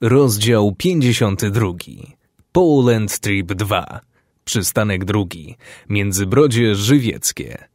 Rozdział 52. Poland Trip 2. Przystanek drugi. Międzybrodzie Żywieckie.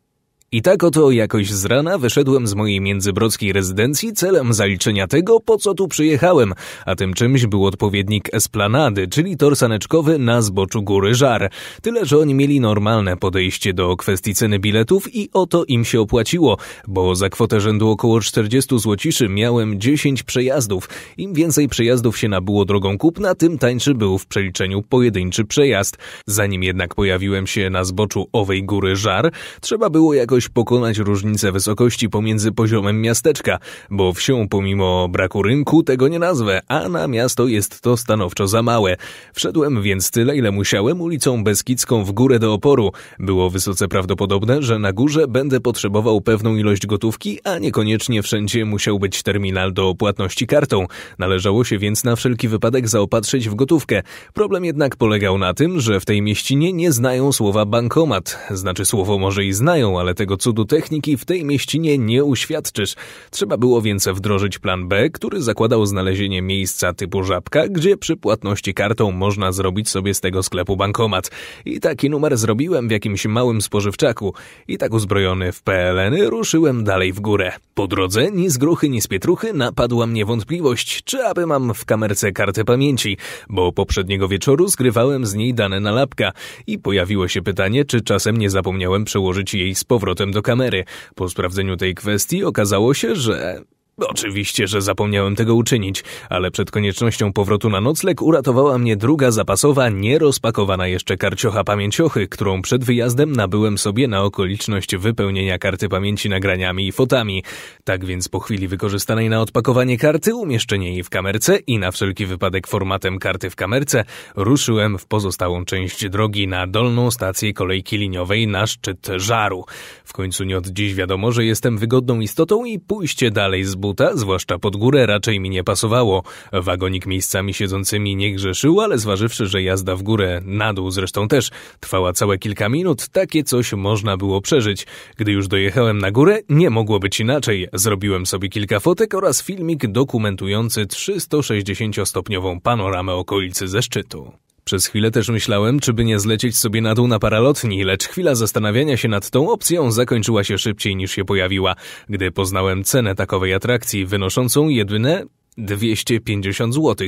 I tak oto jakoś z rana wyszedłem z mojej międzybrodzkiej rezydencji celem zaliczenia tego, po co tu przyjechałem, a tym czymś był odpowiednik esplanady, czyli tor saneczkowy na zboczu góry Żar. Tyle, że oni mieli normalne podejście do kwestii ceny biletów i oto im się opłaciło, bo za kwotę rzędu około 40 złociszy miałem 10 przejazdów. Im więcej przejazdów się nabyło drogą kupna, tym tańszy był w przeliczeniu pojedynczy przejazd. Zanim jednak pojawiłem się na zboczu owej góry Żar, trzeba było jakoś pokonać różnicę wysokości pomiędzy poziomem miasteczka, bo wsią pomimo braku rynku tego nie nazwę, a na miasto jest to stanowczo za małe. Wszedłem więc tyle, ile musiałem ulicą Beskidzką w górę do oporu. Było wysoce prawdopodobne, że na górze będę potrzebował pewną ilość gotówki, a niekoniecznie wszędzie musiał być terminal do płatności kartą. Należało się więc na wszelki wypadek zaopatrzyć w gotówkę. Problem jednak polegał na tym, że w tej mieścinie nie znają słowa bankomat. Znaczy słowo może i znają, ale tego cudu techniki w tej mieścinie nie uświadczysz. Trzeba było więc wdrożyć plan B, który zakładał znalezienie miejsca typu żabka, gdzie przy płatności kartą można zrobić sobie z tego sklepu bankomat. I taki numer zrobiłem w jakimś małym spożywczaku. I tak uzbrojony w PLN -y ruszyłem dalej w górę. Po drodze ni z gruchy, ni z pietruchy napadła mnie wątpliwość, czy aby mam w kamerce kartę pamięci, bo poprzedniego wieczoru zgrywałem z niej dane na lapka i pojawiło się pytanie, czy czasem nie zapomniałem przełożyć jej z powrotem powrotem do kamery. Po sprawdzeniu tej kwestii okazało się, że Oczywiście, że zapomniałem tego uczynić, ale przed koniecznością powrotu na nocleg uratowała mnie druga zapasowa, nierozpakowana jeszcze karciocha pamięciochy, którą przed wyjazdem nabyłem sobie na okoliczność wypełnienia karty pamięci nagraniami i fotami. Tak więc po chwili wykorzystanej na odpakowanie karty, umieszczenie jej w kamerce i na wszelki wypadek formatem karty w kamerce, ruszyłem w pozostałą część drogi na dolną stację kolejki liniowej na szczyt żaru. W końcu nie od dziś wiadomo, że jestem wygodną istotą i pójście dalej z buta, zwłaszcza pod górę, raczej mi nie pasowało. Wagonik miejscami siedzącymi nie grzeszył, ale zważywszy, że jazda w górę, na dół zresztą też, trwała całe kilka minut, takie coś można było przeżyć. Gdy już dojechałem na górę, nie mogło być inaczej. Zrobiłem sobie kilka fotek oraz filmik dokumentujący 360-stopniową panoramę okolicy ze szczytu. Przez chwilę też myślałem, czy by nie zlecieć sobie na dół na paralotni, lecz chwila zastanawiania się nad tą opcją zakończyła się szybciej niż się pojawiła, gdy poznałem cenę takowej atrakcji, wynoszącą jedyne 250 zł,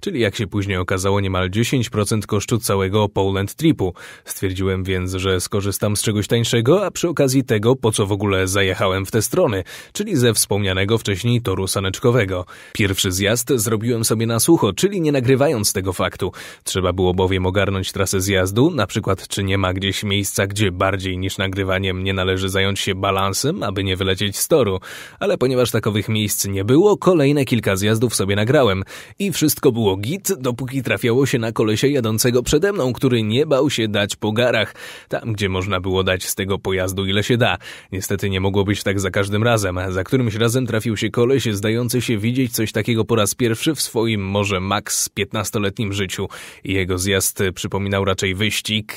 czyli jak się później okazało niemal 10% kosztu całego Poland Tripu. Stwierdziłem więc, że skorzystam z czegoś tańszego, a przy okazji tego, po co w ogóle zajechałem w te strony, czyli ze wspomnianego wcześniej toru saneczkowego. Pierwszy zjazd zrobiłem sobie na sucho, czyli nie nagrywając tego faktu. Trzeba było bowiem ogarnąć trasę zjazdu, na przykład czy nie ma gdzieś miejsca, gdzie bardziej niż nagrywaniem nie należy zająć się balansem, aby nie wylecieć z toru. Ale ponieważ takowych miejsc nie było, kolejne kilka zjazdów zjazdów sobie nagrałem i wszystko było git, dopóki trafiało się na kolesie jadącego przede mną, który nie bał się dać po garach, tam gdzie można było dać z tego pojazdu ile się da. Niestety nie mogło być tak za każdym razem. Za którymś razem trafił się koleś zdający się widzieć coś takiego po raz pierwszy w swoim może maks 15-letnim życiu. Jego zjazd przypominał raczej wyścig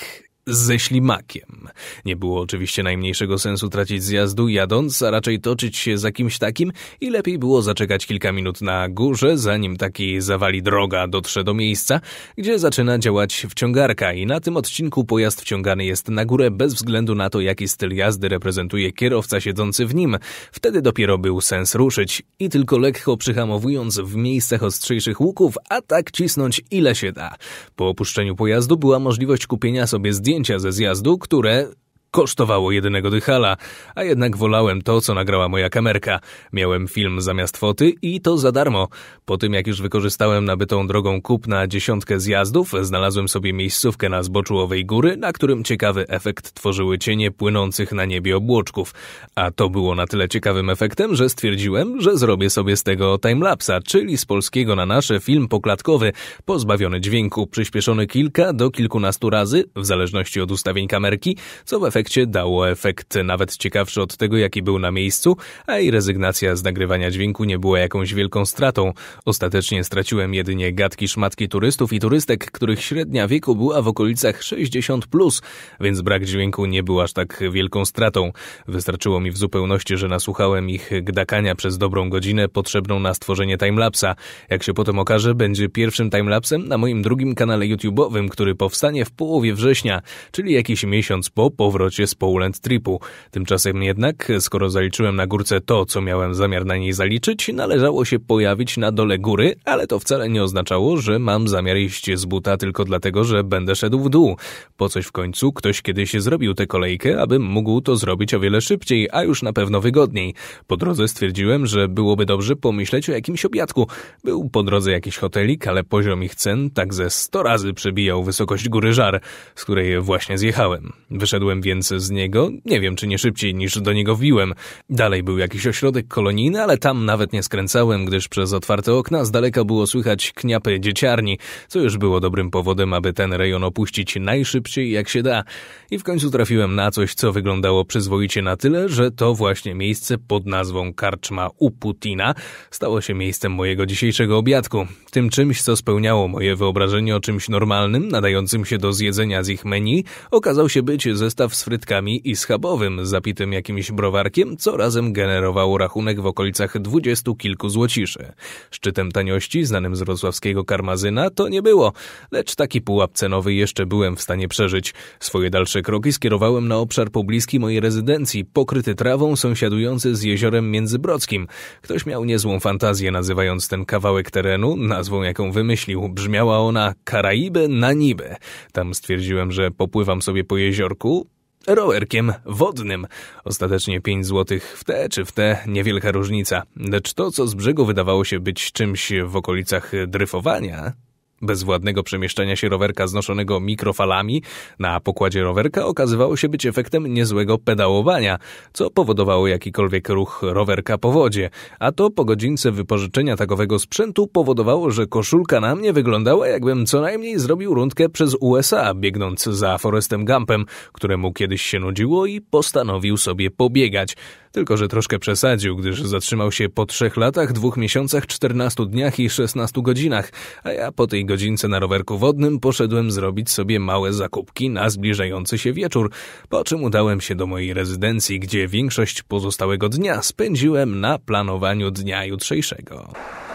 ze ślimakiem. Nie było oczywiście najmniejszego sensu tracić zjazdu jadąc, a raczej toczyć się za kimś takim i lepiej było zaczekać kilka minut na górze, zanim taki zawali droga dotrze do miejsca, gdzie zaczyna działać wciągarka i na tym odcinku pojazd wciągany jest na górę bez względu na to, jaki styl jazdy reprezentuje kierowca siedzący w nim. Wtedy dopiero był sens ruszyć i tylko lekko przyhamowując w miejscach ostrzejszych łuków, a tak cisnąć ile się da. Po opuszczeniu pojazdu była możliwość kupienia sobie zdjęć zdjęcia ze zjazdu, które kosztowało jedynego dychala, a jednak wolałem to, co nagrała moja kamerka. Miałem film zamiast foty i to za darmo. Po tym, jak już wykorzystałem nabytą drogą kupna dziesiątkę zjazdów, znalazłem sobie miejscówkę na zboczu owej góry, na którym ciekawy efekt tworzyły cienie płynących na niebie obłoczków. A to było na tyle ciekawym efektem, że stwierdziłem, że zrobię sobie z tego timelapsa, czyli z polskiego na nasze film poklatkowy, pozbawiony dźwięku, przyspieszony kilka do kilkunastu razy, w zależności od ustawień kamerki, co w efekcie efekcie dało efekt nawet ciekawszy od tego, jaki był na miejscu, a i rezygnacja z nagrywania dźwięku nie była jakąś wielką stratą. Ostatecznie straciłem jedynie gadki szmatki turystów i turystek, których średnia wieku była w okolicach 60+, plus, więc brak dźwięku nie był aż tak wielką stratą. Wystarczyło mi w zupełności, że nasłuchałem ich gdakania przez dobrą godzinę potrzebną na stworzenie timelapsa. Jak się potem okaże, będzie pierwszym timelapsem na moim drugim kanale YouTube'owym, który powstanie w połowie września, czyli jakiś miesiąc po powrocie powrocie z Poland Tripu. Tymczasem jednak, skoro zaliczyłem na górce to, co miałem zamiar na niej zaliczyć, należało się pojawić na dole góry, ale to wcale nie oznaczało, że mam zamiar iść z buta tylko dlatego, że będę szedł w dół. Po coś w końcu ktoś kiedyś zrobił tę kolejkę, abym mógł to zrobić o wiele szybciej, a już na pewno wygodniej. Po drodze stwierdziłem, że byłoby dobrze pomyśleć o jakimś obiadku. Był po drodze jakiś hotelik, ale poziom ich cen tak ze 100 razy przebijał wysokość góry żar, z której właśnie zjechałem. Wyszedłem więc więc z niego, nie wiem czy nie szybciej niż do niego wbiłem. Dalej był jakiś ośrodek kolonijny, ale tam nawet nie skręcałem, gdyż przez otwarte okna z daleka było słychać kniapy dzieciarni, co już było dobrym powodem, aby ten rejon opuścić najszybciej jak się da. I w końcu trafiłem na coś, co wyglądało przyzwoicie na tyle, że to właśnie miejsce pod nazwą Karczma u Putina stało się miejscem mojego dzisiejszego obiadku. Tym czymś, co spełniało moje wyobrażenie o czymś normalnym, nadającym się do zjedzenia z ich menu, okazał się być zestaw z frytkami i schabowym, zapitym jakimś browarkiem, co razem generowało rachunek w okolicach dwudziestu kilku złociszy. Szczytem taniości, znanym z wrocławskiego karmazyna, to nie było, lecz taki pułap cenowy jeszcze byłem w stanie przeżyć. Swoje dalsze kroki skierowałem na obszar pobliski mojej rezydencji, pokryty trawą sąsiadujący z jeziorem międzybrodzkim. Ktoś miał niezłą fantazję nazywając ten kawałek terenu, nazwą jaką wymyślił, brzmiała ona Karaibę na Nibę. Tam stwierdziłem, że popływam sobie po jeziorku, rowerkiem wodnym. Ostatecznie 5 złotych w te czy w te, niewielka różnica. Lecz to, co z brzegu wydawało się być czymś w okolicach dryfowania... Bezwładnego przemieszczania się rowerka znoszonego mikrofalami na pokładzie rowerka okazywało się być efektem niezłego pedałowania, co powodowało jakikolwiek ruch rowerka po wodzie, a to po godzince wypożyczenia takowego sprzętu powodowało, że koszulka na mnie wyglądała jakbym co najmniej zrobił rundkę przez USA, biegnąc za Forestem Gumpem, któremu kiedyś się nudziło i postanowił sobie pobiegać. Tylko, że troszkę przesadził, gdyż zatrzymał się po trzech latach, dwóch miesiącach, 14 dniach i 16 godzinach, a ja po tej godzince na rowerku wodnym poszedłem zrobić sobie małe zakupki na zbliżający się wieczór, po czym udałem się do mojej rezydencji, gdzie większość pozostałego dnia spędziłem na planowaniu dnia jutrzejszego.